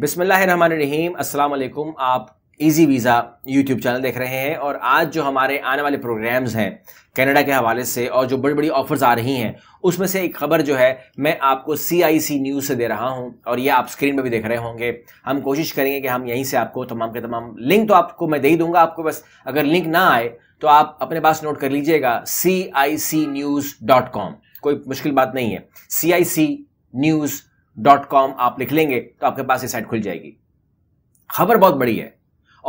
बिसमीम असलकुम आप इजी वीज़ा यूट्यूब चैनल देख रहे हैं और आज जो हमारे आने वाले प्रोग्राम्स हैं कनाडा के हवाले से और जो बड़ी बड़ी ऑफर्स आ रही हैं उसमें से एक खबर जो है मैं आपको सी आई सी न्यूज़ से दे रहा हूं और ये आप स्क्रीन पर भी देख रहे होंगे हम कोशिश करेंगे कि हम यहीं से आपको तमाम के तमाम लिंक तो आपको मैं दे ही दूंगा आपको बस अगर लिंक ना आए तो आप अपने पास नोट कर लीजिएगा C I C news dot com कोई मुश्किल बात नहीं है C I C news dot com आप लिख लेंगे तो आपके पास ये साइट खुल जाएगी खबर बहुत बड़ी है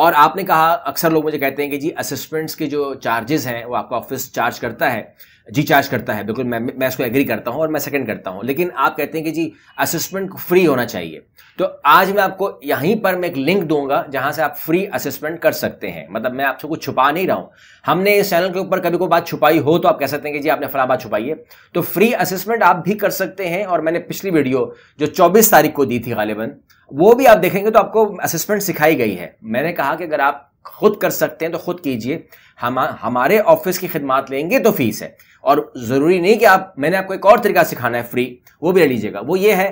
और आपने कहा अक्सर लोग मुझे कहते हैं कि जी असिस्टेंट्स के जो चार्जेस हैं वो आपका ऑफिस चार्ज करता है जी चार्ज करता है बिल्कुल मैं मैं इसको एग्री करता हूँ और मैं सेकंड करता हूं लेकिन आप कहते हैं कि जी असेसमेंट फ्री होना चाहिए तो आज मैं आपको यहीं पर मैं एक लिंक दूंगा जहां से आप फ्री असेसमेंट कर सकते हैं मतलब मैं आपसे कुछ छुपा नहीं रहा हूँ हमने इस चैनल के ऊपर कभी कोई बात छुपाई हो तो आप कह सकते हैं कि जी आपने फला बात छुपाई है तो फ्री असेसमेंट आप भी कर सकते हैं और मैंने पिछली वीडियो जो चौबीस तारीख को दी थी गालिबन वो भी आप देखेंगे तो आपको असेसमेंट सिखाई गई है मैंने कहा कि अगर आप खुद कर सकते हैं तो खुद कीजिए हम हमारे ऑफिस की खिदमत लेंगे तो फीस है और ज़रूरी नहीं कि आप मैंने आपको एक और तरीका सिखाना है फ्री वो भी ले लीजिएगा वो ये है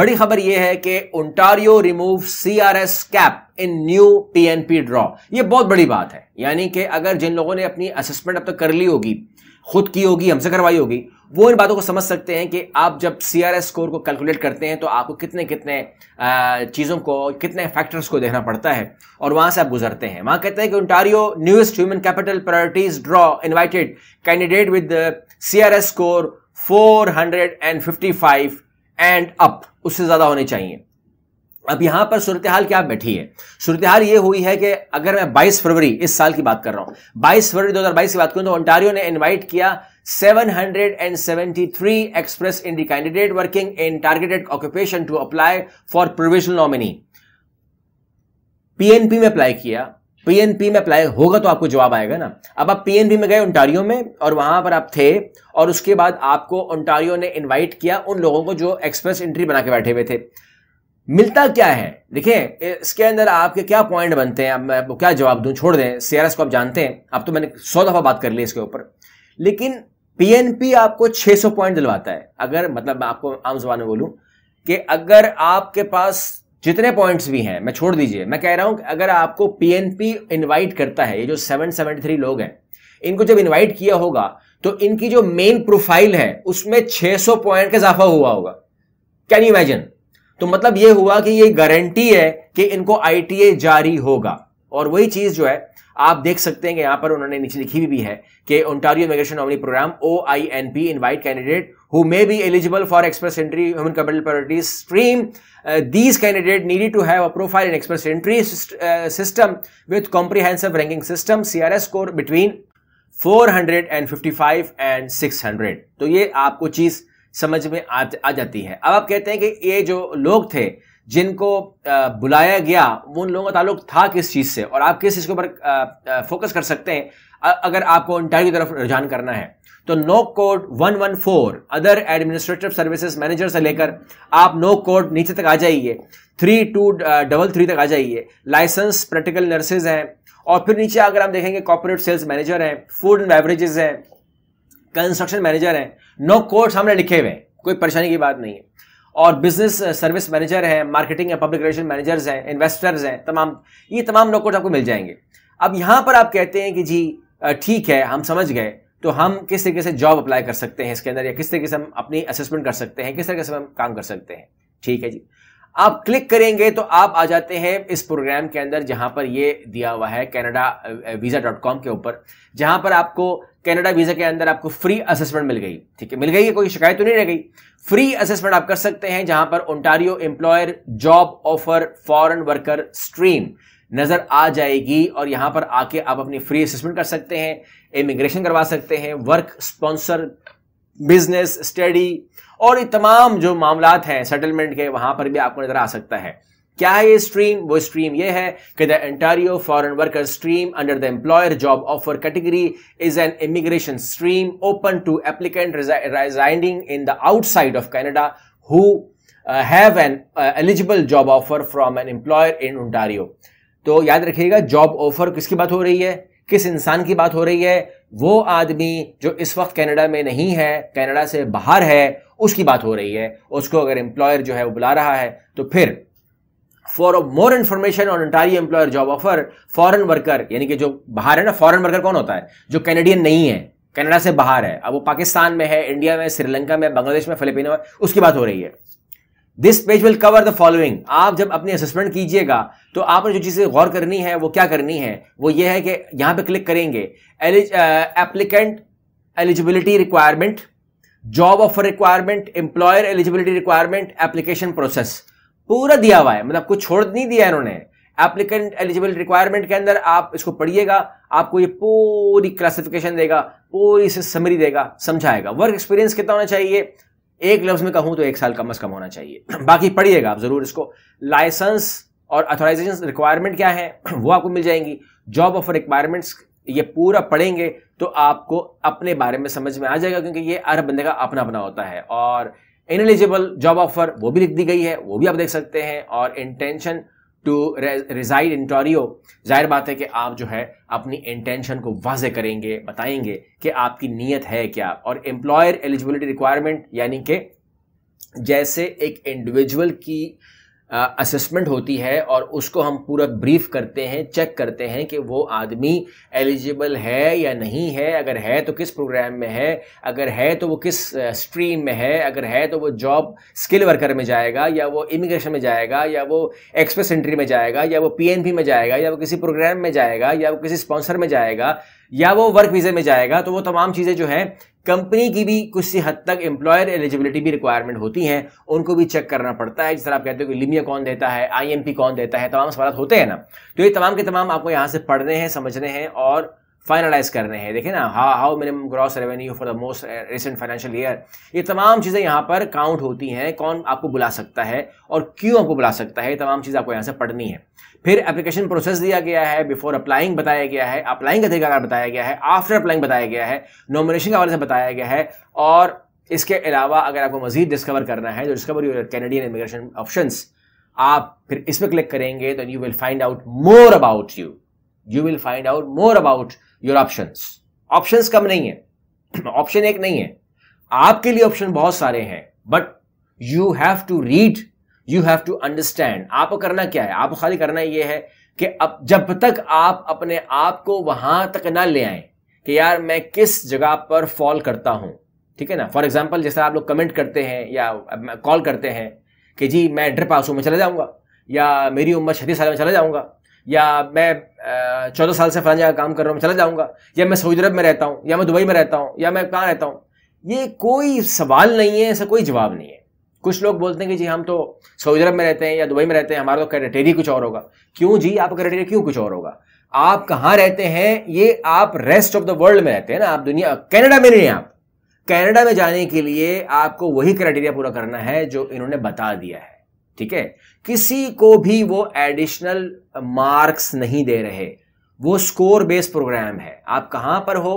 बड़ी खबर ये है कि Ontario remove CRS cap in new PNP draw ये बहुत बड़ी बात है यानी कि अगर जिन लोगों ने अपनी असेसमेंट अब तक कर ली होगी खुद की होगी हमसे करवाई होगी वो इन बातों को समझ सकते हैं कि आप जब सी आर एस स्कोर को कैलकुलेट करते हैं तो आपको कितने कितने चीज़ों को कितने फैक्टर्स को देखना पड़ता है और वहाँ से आप गुजरते हैं वहाँ कहते हैं कि Ontario newest human capital priorities draw invited candidate with C R S score four hundred and fifty five and up उससे ज़्यादा होने चाहिए अब यहां पर सूरत हाल क्या बैठी है सूरत हाल ये हुई है कि अगर मैं 22 फरवरी इस साल की बात कर रहा हूं 22 फरवरी 2022 की बात करूं तो ओंटारियो ने इनवाइट किया 773 express entry candidate working in targeted occupation to apply for provisional nominee PNP में अप्लाई किया PNP में अप्लाई होगा तो आपको जवाब आएगा ना अब आप PNP में गए ओंटारियो में और वहां पर आप थे और उसके बाद आपको ओंटारियो ने इनवाइट किया उन लोगों को जो एक्सप्रेस एंट्री बना के बैठे हुए थे मिलता क्या है देखिए इसके अंदर आपके क्या पॉइंट बनते हैं अब मैं आपको क्या जवाब दूं छोड़ दें सीआरएस को आप जानते हैं अब तो मैंने सौ दफा बात कर ली इसके ऊपर लेकिन पीएनपी आपको 600 पॉइंट दिलवाता है अगर मतलब मैं आपको आम जबान में बोलूं कि अगर आपके पास जितने पॉइंट्स भी हैं मैं छोड़ दीजिए मैं कह रहा हूं कि अगर आपको पीएनपी इनवाइट करता है ये जो 773 लोग हैं इनको जब इनवाइट किया होगा तो इनकी जो मेन प्रोफाइल है उसमें 600 पॉइंट का इजाफा हुआ होगा कैन यू इमेजिन तो मतलब ये हुआ कि ये गारंटी है कि इनको आईटीए जारी होगा और वही चीज जो है आप देख सकते हैं कि यहाँ पर उन्होंने नीचे लिखी भी, भी है कि Ontario immigration nominee program O I N P invite candidate who may be eligible for express entry human capital priority stream these candidate needy to have a profile in express entry system with comprehensive ranking system C R S score between four hundred and fifty five and six hundred तो ये आपको चीज समझ में आ, आ जाती है अब आप कहते हैं कि ये जो लोग थे जिनको बुलाया गया वो उन लोगों का ताल्लुक था किस चीज़ से और आप किस चीज़ के ऊपर फोकस कर सकते हैं अगर आपको इंटरव्यू की तरफ रुझान करना है तो no code 114 other administrative services manager से लेकर आप नो कोड नीचे तक आ जाइए थ्री टू डबल थ्री तक आ जाइए लाइसेंस प्रैक्टिकल नर्सेज हैं और फिर नीचे अगर आप देखेंगे कॉपोरेट सेल्स मैनेजर हैं फूड एंड बेवरेजेस हैं कंस्ट्रक्शन मैनेजर हैं नो कोड हमने लिखे हुए हैं कोई परेशानी की बात नहीं है और बिजनेस सर्विस मैनेजर हैं मार्केटिंग या पब्लिक रिलेशन मैनेजर्स हैं इन्वेस्टर्स हैं तमाम ये तमाम नोकोट आपको मिल जाएंगे अब यहाँ पर आप कहते हैं कि जी uh, ठीक है हम समझ गए तो हम किस तरीके से जॉब अप्लाई कर सकते हैं इसके अंदर या किस तरीके से हम अपनी असेसमेंट कर सकते हैं किस तरीके से हम काम कर सकते हैं ठीक है जी आप क्लिक करेंगे तो आप आ जाते हैं इस प्रोग्राम के अंदर जहां पर ये दिया हुआ है कैनेडा वीज़ा डॉट कॉम के ऊपर जहां पर आपको कनाडा वीज़ा के अंदर आपको फ्री असेसमेंट मिल गई ठीक है मिल गई है कोई शिकायत तो नहीं रह गई फ्री असेसमेंट आप कर सकते हैं जहां पर Ontario employer job offer foreign worker stream नज़र आ जाएगी और यहां पर आके आप अपनी फ्री असेसमेंट कर सकते हैं इमिग्रेशन करवा सकते हैं वर्क स्पॉन्सर बिजनेस स्टडी और ये तमाम जो मामला हैं सेटलमेंट के वहां पर भी आपको नज़र आ सकता है क्या है ये स्ट्रीम वो स्ट्रीम ये है कि the Ontario foreign worker stream under the employer job offer category is an immigration stream open to applicant residing in the outside of Canada who have an eligible job offer from an employer in Ontario तो याद रखिएगा job offer किसकी बात हो रही है किस इंसान की बात हो रही है वो आदमी जो इस वक्त कनाडा में नहीं है कनाडा से बाहर है उसकी बात हो रही है उसको अगर एम्प्लॉयर जो है वो बुला रहा है तो फिर for more information on Ontario employer job offer foreign worker यानी कि जो बाहर है ना फॉरन वर्कर कौन होता है जो कैनेडियन नहीं है कनाडा से बाहर है अब वो पाकिस्तान में है इंडिया में श्रीलंका में बांग्लादेश में फिलिपिनो में उसकी बात हो रही है this page will cover the following आप जब अपने असेसमेंट कीजिएगा तो आपने जो चीज़ें गौर करनी है वो क्या करनी है वो ये है कि यहाँ पे क्लिक करेंगे applicant eligibility requirement job offer requirement employer eligibility requirement application process पूरा दिया हुआ है मतलब कुछ छोड़ नहीं दिया इन्होंने एप्लीकेंट एलिजिबल रिक्वायरमेंट के अंदर आप इसको पढ़िएगा आपको ये पूरी क्लासिफिकेशन देगा पूरी से समरी देगा समझाएगा वर्क एक्सपीरियंस कितना होना चाहिए एक लफ्ज में कहूं तो एक साल कम अज कम होना चाहिए बाकी पढ़िएगा आप जरूर इसको लाइसेंस और अथोराइजेशन रिक्वायरमेंट क्या है वो आपको मिल जाएंगी जॉब ऑफर रिक्वायरमेंट्स ये पूरा पढ़ेंगे तो आपको अपने बारे में समझ में आ जाएगा क्योंकि ये हर बंदे का अपना अपना होता है और इनएलिजिबल जॉब ऑफर वो भी लिख दी गई है वो भी आप देख सकते हैं और intention to reside in Ontario जाहिर बात है कि आप जो है अपनी इंटेंशन को वाजे करेंगे बताएंगे कि आपकी नीयत है क्या और एम्प्लॉयर एलिजिबिलिटी रिक्वायरमेंट यानी कि जैसे एक इंडिविजुअल की असेसमेंट होती है और उसको हम पूरा ब्रीफ करते हैं चेक करते हैं कि वो आदमी एलिजिबल है या नहीं है अगर है तो किस प्रोग्राम में है अगर है तो वो किस स्ट्रीम में है अगर है तो वो जॉब स्किल वर्कर में जाएगा या वो इमिग्रेशन में जाएगा या वो एक्सप्रेस एंट्री में जाएगा या वो पी में जाएगा या वो किसी प्रोग्राम में जाएगा या वो किसी स्पॉन्सर में जाएगा या वो वर्क वीज़े में जाएगा तो वो तमाम चीज़ें जो हैं कंपनी की भी कुछ सी हद तक एम्प्लॉयर एलिजिबिलिटी भी रिक्वायरमेंट होती हैं उनको भी चेक करना पड़ता है जिस तरह आप कहते हो कि लिमिया कौन देता है आईएमपी कौन देता है तमाम सवाल होते हैं ना तो ये तमाम के तमाम आपको यहाँ से पढ़ने हैं समझने हैं और फाइनलाइज कर रहे हैं देखिए ना how how minimum gross revenue for the most recent financial year ये तमाम चीज़ें यहाँ पर काउंट होती हैं कौन आपको बुला सकता है और क्यों आपको बुला सकता है तमाम चीज़ आपको यहाँ से पढ़नी है फिर एप्लीकेशन प्रोसेस दिया गया है बिफोर अप्लाइंग बताया गया है अप्लाइंग का तरीका बताया गया है आफ्टर अप्लाइंग बताया गया है नॉमिनेशन के हवाले से बताया गया है और इसके अलावा अगर आपको मजीद डिस्कवर करना है तो discover your Canadian immigration option आप फिर इस पर क्लिक करेंगे तो you will find out more about you you will find out more about your option option कम नहीं है ऑप्शन एक नहीं है आपके लिए ऑप्शन बहुत सारे हैं but you have to read you have to understand आपको करना क्या है आपको खाली करना यह है कि अब जब तक आप अपने आप को वहां तक ना ले आए कि यार मैं किस जगह पर फॉल करता हूं ठीक है ना फॉर एग्जाम्पल जैसे आप लोग कमेंट करते हैं या कॉल करते हैं कि जी मैं ड्रिप हाउस में चला जाऊंगा या मेरी उम्र छत्तीस साल में चला जाऊंगा या मैं चौदह साल से फलान जगह काम कर रहा हूँ चला जाऊँगा या मैं सऊदी अरब में रहता हूँ या मैं दुबई में रहता हूँ या मैं कहाँ रहता हूँ ये कोई सवाल नहीं है ऐसा कोई जवाब नहीं है कुछ लोग बोलते हैं कि जी हम तो सऊदी अरब में रहते हैं या दुबई में रहते हैं हमारा तो क्राइटेरिया कुछ और होगा क्यों जी आपका क्राइटेरिया क्यों कुछ और होगा आप कहाँ रहते हैं ये आप रेस्ट ऑफ द वर्ल्ड में रहते हैं ना आप दुनिया कैनेडा में नहीं हैं आप कैनेडा में जाने के लिए आपको वही क्राइटेरिया पूरा करना है जो इन्होंने बता दिया है ठीक है किसी को भी वो एडिशनल मार्क्स नहीं दे रहे वो स्कोर बेस्ड प्रोग्राम है आप कहां पर हो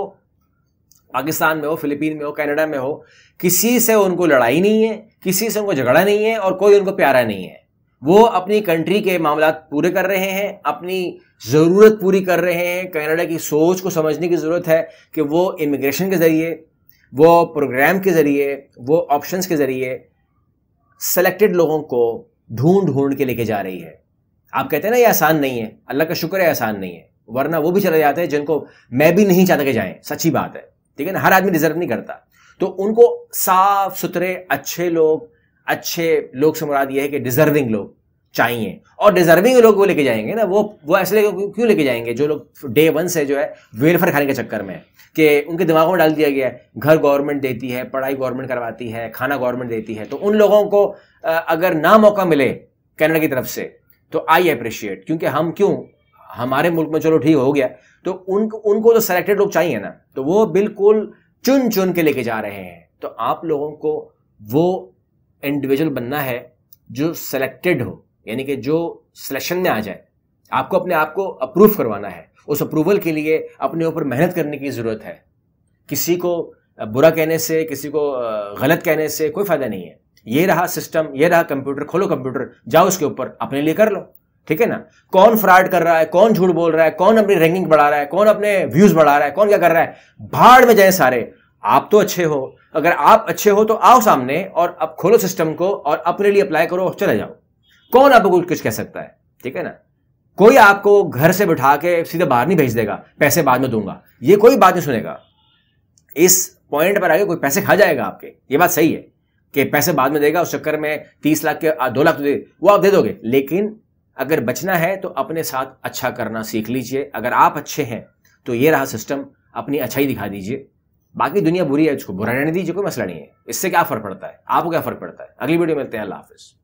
पाकिस्तान में हो फिलीपीन में हो कनाडा में हो किसी से उनको लड़ाई नहीं है किसी से उनको झगड़ा नहीं है और कोई उनको प्यारा नहीं है वो अपनी कंट्री के मामला पूरे कर रहे हैं अपनी ज़रूरत पूरी कर रहे हैं कनाडा की सोच को समझने की ज़रूरत है कि वो इमिग्रेशन के ज़रिए वो प्रोग्राम के ज़रिए वो ऑप्शंस के ज़रिए सेलेक्टेड लोगों को ढूंढ ढूंढ के लेके जा रही है आप कहते हैं ना ये आसान नहीं है अल्लाह का शुक्र है आसान नहीं है वरना वो भी चले जाते हैं जिनको मैं भी नहीं चाहता कि जाएं सच्ची बात है ठीक है ना हर आदमी डिजर्व नहीं करता तो उनको साफ सुथरे अच्छे लोग अच्छे लोग से मुराद ये है कि डिजर्विंग लोग चाहिए और डिजर्विंग लोग वो लेके जाएंगे ना वो वो ऐसे लेके क्यों लेके जाएंगे जो लोग डे वन से जो है वेलफेयर खाने के चक्कर में कि उनके दिमागों में डाल दिया गया है घर गवर्नमेंट देती है पढ़ाई गवर्नमेंट करवाती है खाना गवर्नमेंट देती है तो उन लोगों को अगर ना मौका मिले कैनेडा की तरफ से तो आई अप्रिशिएट क्योंकि हम क्यों हमारे मुल्क में चलो ठीक हो गया तो उनको उनको तो सेलेक्टेड लोग चाहिए ना तो वो बिल्कुल चुन चुन के लेके जा रहे हैं तो आप लोगों को वो इंडिविजुअल बनना है जो सेलेक्टेड हो यानी कि जो सिलेक्शन में आ जाए आपको अपने आप को अप्रूव करवाना है उस अप्रूवल के लिए अपने ऊपर मेहनत करने की ज़रूरत है किसी को बुरा कहने से किसी को गलत कहने से कोई फ़ायदा नहीं है ये रहा सिस्टम ये रहा कंप्यूटर खोलो कंप्यूटर जाओ उसके ऊपर अपने लिए कर लो ठीक है ना कौन फ्रॉड कर रहा है कौन झूठ बोल रहा है कौन अपनी रैंकिंग बढ़ा रहा है कौन अपने व्यूज बढ़ा रहा है कौन क्या कर रहा है भाड़ में जाए सारे आप तो अच्छे हो अगर आप अच्छे हो तो आओ सामने और अब खोलो सिस्टम को और अपने लिए अप्लाई करो और चले जाओ कौन आपको कुछ कुछ कह सकता है ठीक है ना कोई आपको घर से बैठा के सीधे बाहर नहीं भेज देगा पैसे बाद में दूंगा ये कोई बात नहीं सुनेगा इस पॉइंट पर आगे कोई पैसे खा जाएगा आपके ये बात सही है कि पैसे बाद में देगा उस चक्कर में तीस लाख के दो लाख दे वो आप दे दोगे लेकिन अगर बचना है तो अपने साथ अच्छा करना सीख लीजिए अगर आप अच्छे हैं तो ये रहा सिस्टम अपनी अच्छाई दिखा दीजिए बाकी दुनिया बुरी है उसको बुरा रहने दीजिए कोई मसला नहीं है इससे क्या फर्क पड़ता है आपको क्या फर्क पड़ता है अगली वीडियो मिलते हैं अल्लाह हाफिज़